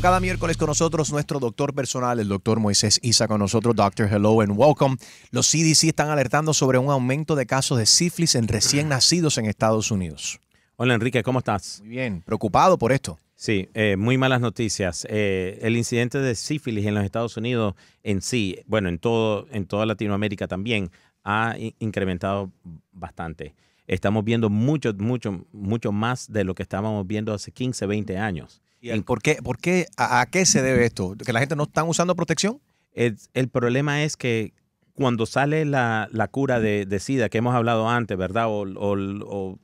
cada miércoles con nosotros, nuestro doctor personal, el doctor Moisés Isa con nosotros. Doctor, hello and welcome. Los CDC están alertando sobre un aumento de casos de sífilis en recién nacidos en Estados Unidos. Hola Enrique, ¿cómo estás? Muy bien, preocupado por esto. Sí, eh, muy malas noticias. Eh, el incidente de sífilis en los Estados Unidos en sí, bueno, en, todo, en toda Latinoamérica también, ha incrementado bastante estamos viendo mucho, mucho, mucho más de lo que estábamos viendo hace 15, 20 años. ¿Y por qué, por qué a, qué se debe esto? ¿Que la gente no está usando protección? El, problema es que cuando sale la, cura de, SIDA, que hemos hablado antes, ¿verdad? No,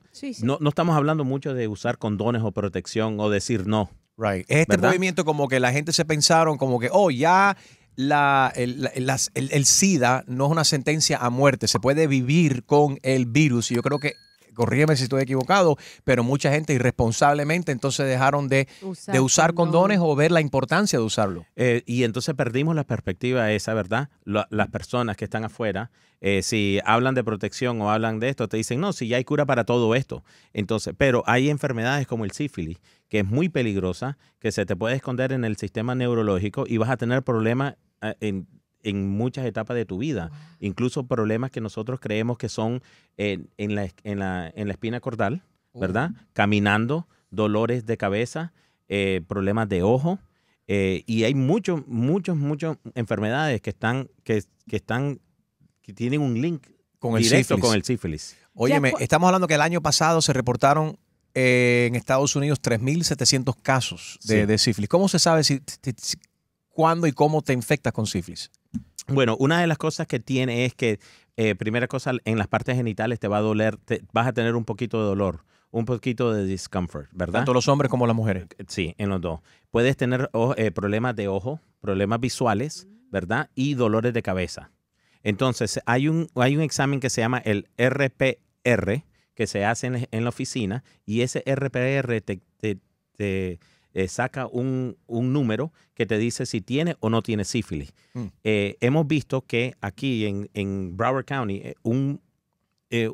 estamos hablando mucho de usar condones o protección o decir no. Right. Este movimiento como que la gente se pensaron como que, oh, ya el, SIDA no es una sentencia a muerte, se puede vivir con el virus. Y yo creo que corrígeme si estoy equivocado, pero mucha gente irresponsablemente entonces dejaron de usar, condones o ver la importancia de usarlo. Eh, y entonces perdimos la perspectiva esa, ¿verdad? las personas que están afuera, eh, si hablan de protección o hablan de esto, te dicen, no, si ya hay cura para todo esto. Entonces, pero hay enfermedades como el sífilis, que es muy peligrosa, que se te puede esconder en el sistema neurológico y vas a tener problemas eh, en en muchas etapas de tu vida. Incluso problemas que nosotros creemos que son eh, en, la, en, la, en la, espina cordal, ¿verdad? Caminando, dolores de cabeza, eh, problemas de ojo. Eh, y hay muchos, muchos, muchas enfermedades que están, que, están, que tienen un link con el directo con el sífilis. Óyeme, estamos hablando que el año pasado se reportaron en Estados Unidos 3.700 casos de, sífilis. ¿Cómo se sabe si, cuándo y cómo te infectas con sífilis? Bueno, una de las cosas que tiene es que, eh, primera cosa, en las partes genitales te va a doler, vas a tener un poquito de dolor, un poquito de discomfort, ¿verdad? Tanto los hombres como las mujeres. Eh, sí, en los dos. Puedes tener eh, problemas de ojo, problemas visuales, ¿verdad? Y dolores de cabeza. Entonces, hay un, hay un examen que se llama el RPR, que se hace en, la oficina, y ese RPR te eh, saca un, un, número que te dice si tiene o no tiene sífilis. Mm. Eh, hemos visto que aquí en, en Broward County eh,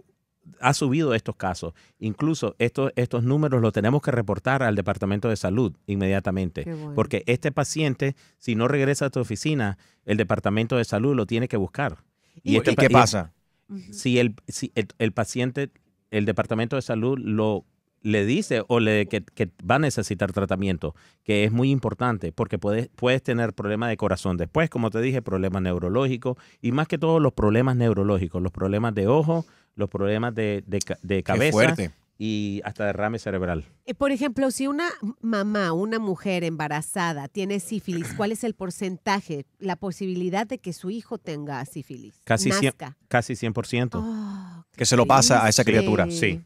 ha subido estos casos. Incluso estos, estos números los tenemos que reportar al Departamento de Salud inmediatamente, porque este paciente, si no regresa a tu oficina, el Departamento de Salud lo tiene que buscar. ¿Y, este qué pasa? si el, si el paciente el Departamento de Salud lo le dice o le, que, que, va a necesitar tratamiento, que es muy importante porque puedes, puedes tener problemas de corazón después, como te dije, problemas neurológicos y más que todo los problemas neurológicos, los problemas de ojo, los problemas de, cabeza. Y hasta derrame cerebral. Por ejemplo, si una mamá, una mujer embarazada tiene sífilis, ¿cuál es el porcentaje, la posibilidad de que su hijo tenga sífilis? Casi, 100, casi 100%. Ah, que se lo pasa a esa criatura. Sí.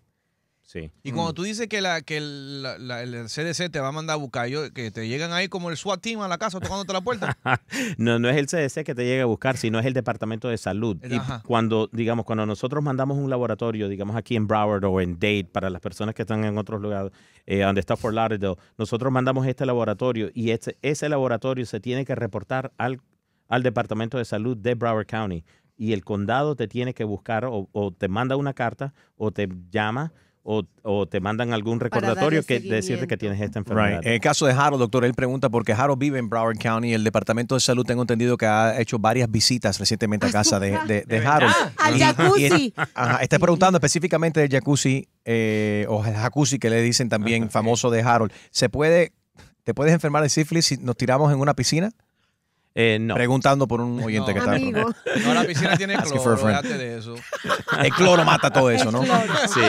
Y cuando mm. tú dices que, la, que el, CDC te va a mandar a buscar, que te llegan ahí como el SWAT team a la casa tocándote la puerta. no, no es el CDC que te llega a buscar, sino es el Departamento de Salud. y cuando, digamos, cuando nosotros mandamos un laboratorio, digamos aquí en Broward o en Dade, para las personas que están en otros lugares, eh, donde está Fort Lauderdale, nosotros mandamos este laboratorio y este, ese laboratorio se tiene que reportar al, al Departamento de Salud de Broward County. Y el condado te tiene que buscar o, o te manda una carta o te llama o, te mandan algún recordatorio que decirte que tienes esta enfermedad. En el caso de Harold, doctor, él pregunta porque Harold vive en Broward County. El Departamento de Salud tengo entendido que ha hecho varias visitas recientemente a ah, casa de, de, Harold. Ah, al jacuzzi. está preguntando específicamente del jacuzzi eh, o el jacuzzi que le dicen también ah, famoso de Harold. ¿Se puede, te puedes enfermar de sífilis si nos tiramos en una piscina? Eh, no. Preguntando por un oyente que está No, la piscina tiene cloro, de eso. El cloro mata todo eso, ¿no? Sí.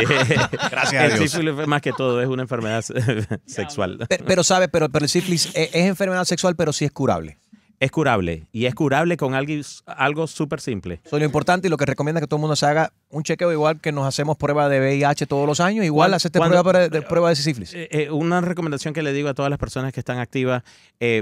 Gracias a Dios. sífilis más que todo es una enfermedad sexual. Pero, sabe, pero, el sífilis es, eh, es enfermedad sexual, pero sí es curable es curable y es curable con algo, algo súper simple. Soy lo importante y lo que recomienda que todo el mundo se haga un chequeo igual que nos hacemos prueba de VIH todos los años, igual hacerte este prueba de, eh, prueba de sífilis. Eh, eh, una recomendación que le digo a todas las personas que están activas,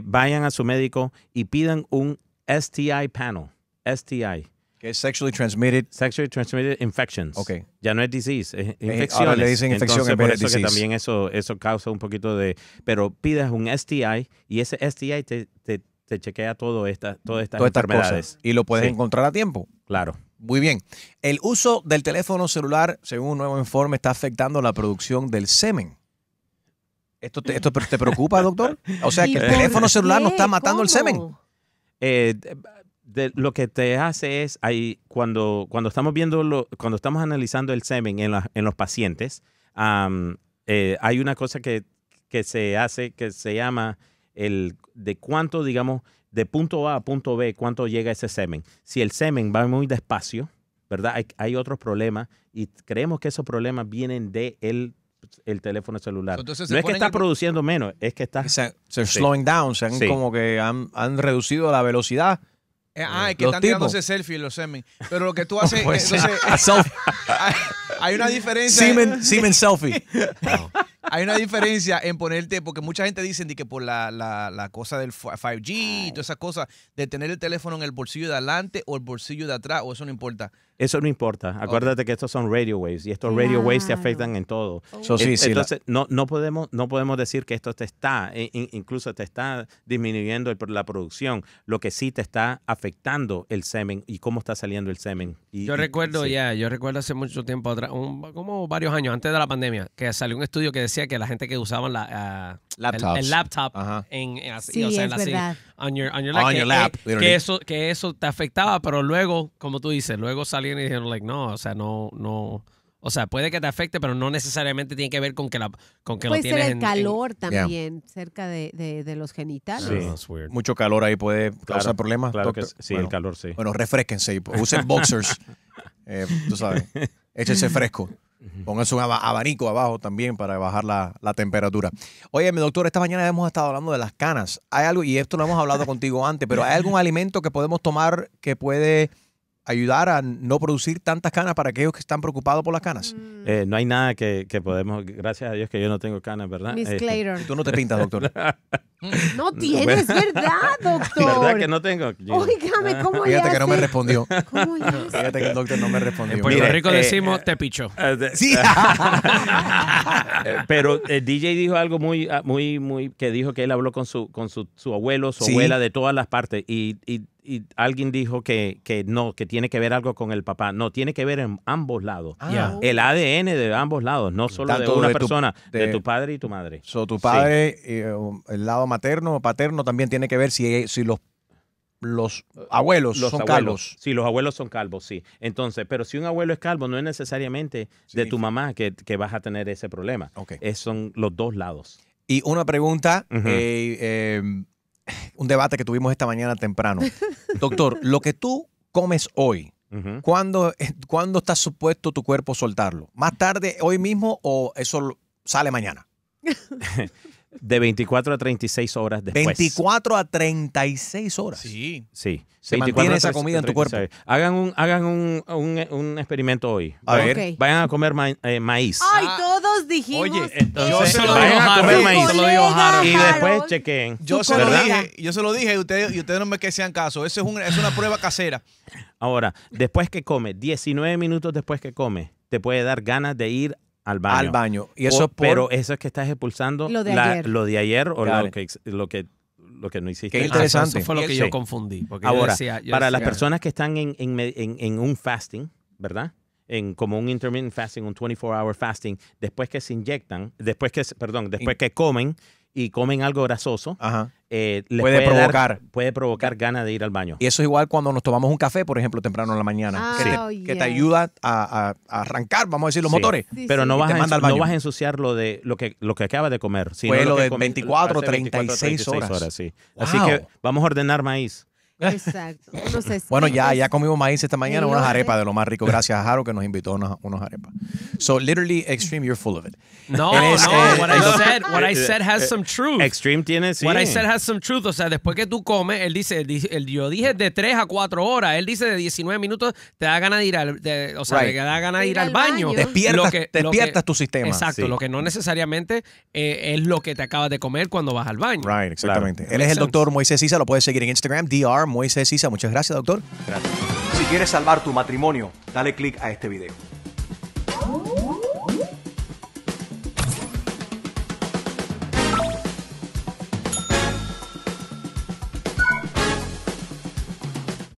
vayan a su médico y pidan un STI panel, STI. Que es sexually transmitted. Sexually transmitted infections. Ok. Ya no es disease, es infección. le dicen infección Entonces, en que también eso, eso causa un poquito de... Pero pidas un STI y ese STI te se chequea todo esta, todas estas enfermedades. Y lo puedes encontrar a tiempo. Claro. Muy bien. El uso del teléfono celular, según un nuevo informe, está afectando la producción del semen. ¿Esto te, esto te preocupa, doctor? O sea, que el teléfono celular no está matando el semen. Eh, lo que te hace es, ahí, cuando, cuando estamos viendo, lo, cuando estamos analizando el semen en, en los pacientes, eh, hay una cosa que, que se hace que se llama el, de cuánto, digamos, de punto A a punto B, cuánto llega ese semen. Si el semen va muy despacio, ¿verdad? Hay, otros problemas y creemos que esos problemas vienen de el, teléfono celular. no es que está produciendo menos, es que está... Se, slowing down, se han como que han, reducido la velocidad. Ah, eh, es eh, que están tipos. tirándose selfies los semen. Pero lo que tú pues haces. Eh, hay, una diferencia. Semen, semen selfie. hay una diferencia en ponerte, porque mucha gente dice que por la, la, la cosa del 5G y todas esas cosas, de tener el teléfono en el bolsillo de adelante o el bolsillo de atrás, o eso no importa. Eso no importa. Acuérdate que estos son radio waves y estos radio waves te afectan en todo. Oh. Entonces, no, no, podemos, no podemos decir que esto te está, e, incluso te está disminuyendo la producción. Lo que sí te está afectando el semen y cómo está saliendo el semen. yo recuerdo ya, yo recuerdo hace mucho tiempo atrás, como varios años antes de la pandemia, que salió un estudio que decía que la gente que usaban la, ah, el, laptop en, o sea, en así, ah, que, eso, que eso te afectaba, pero luego, como tú dices, luego salieron y dijeron, like, no, o sea, no, no. O sea, puede que te afecte, pero no necesariamente tiene que ver con que, la, con puede ser el calor también cerca de, de, los genitales. Oh, Mucho calor ahí puede causar problemas. Claro sí, el calor sí. Bueno, refresquense, usen boxers, eh, tú sabes, échense fresco. Pónganse un abanico abajo también para bajar la, la temperatura. Oye, mi doctor, esta mañana hemos estado hablando de las canas. Hay algo, y esto lo hemos hablado contigo antes, pero ¿hay algún alimento que podemos tomar que puede ayudar a no producir tantas canas para aquellos que están preocupados por las canas? Mm. Eh, no hay nada que, que, podemos, gracias a Dios que yo no tengo canas, ¿verdad? Miss este, Clayton. Tú no te pintas, doctor. no tienes, ¿verdad, doctor? ¿Verdad que no tengo? Ah. ¿cómo Fíjate que no me respondió. ¿Cómo Fíjate que el doctor no me respondió. En Puerto Rico eh, decimos, te picho. Eh, sí. Pero el DJ dijo algo muy, ah, muy, muy, que dijo que él habló con su, con su, su abuelo, su abuela, de todas las partes. Y, y y alguien dijo que, no, que tiene que ver algo con el papá. No, tiene que ver en ambos lados. Ah, el ADN de ambos lados, no solo de una persona, de, tu padre y tu madre. So, tu padre, eh, el lado materno o paterno también tiene que ver si, si los los abuelos son calvos. Si los abuelos son calvos, sí. Entonces, pero si un abuelo es calvo, no es necesariamente de tu mamá que, vas a tener ese problema. son los dos lados. Y una pregunta, un debate que tuvimos esta mañana temprano. Doctor, lo que tú comes hoy, cuando eh, ¿cuándo, está supuesto tu cuerpo soltarlo? ¿Más tarde, hoy mismo o eso sale mañana? De 24 a 36 horas después. 24 a 36 horas. Sí. Sí. Se mantiene esa comida en tu cuerpo. Hagan un, hagan un, experimento hoy. A ver. Vayan a comer eh, maíz. Ay, ah. todos dijimos. Oye, yo se lo vayan a comer maíz. Y después chequen. Yo se lo dije, yo se lo dije y ustedes, y ustedes no me que sean caso. Eso es, es una prueba casera. Ahora, después que come, 19 minutos después que come, te puede dar ganas de ir al baño. Y eso oh, Pero eso es que estás expulsando lo de ayer, o lo que, que no hiciste. Ah, interesante. eso, fue lo que yo confundí. Ahora, para las personas que están en, un fasting, ¿verdad? en como un intermittent fasting, un 24-hour fasting, después que se inyectan, después que, perdón, después que comen, y comen algo grasoso, eh, puede, provocar. puede provocar ganas de ir al baño. Y eso es igual cuando nos tomamos un café, por ejemplo, temprano en la mañana, que, ah, te, oh, que, te, ayuda a, arrancar, vamos a decir, los motores. Pero No, vas a, no vas a ensuciar lo, de, lo, que, lo que acabas de comer. Sino lo, de 24 36, horas. horas Así que vamos a ordenar maíz. Exacto. bueno, ya, ya comimos maíz esta mañana, unas arepas de lo más rico. Gracias a Jaro que nos invitó unas, unos arepas. So, literally, Extreme, you're full of it. No, no, eh, what I said, what I eh, said has eh, some truth. Extreme tiene, sí. What I said has some truth. O sea, después que tú comes, él dice, yo dije de 3 a 4 horas, él dice de 19 minutos, te da ganas de ir al, o sea, te da ganas de ir, al baño. Despiertas, despiertas tu sistema. Exacto, lo que no necesariamente es lo que te acabas de comer cuando vas al baño. Right, exactamente. Él es el doctor Moisés Isa, lo puedes seguir en Instagram, DR Moisés Isa. Muchas gracias, doctor. Gracias. Si quieres salvar tu matrimonio, dale click a este video.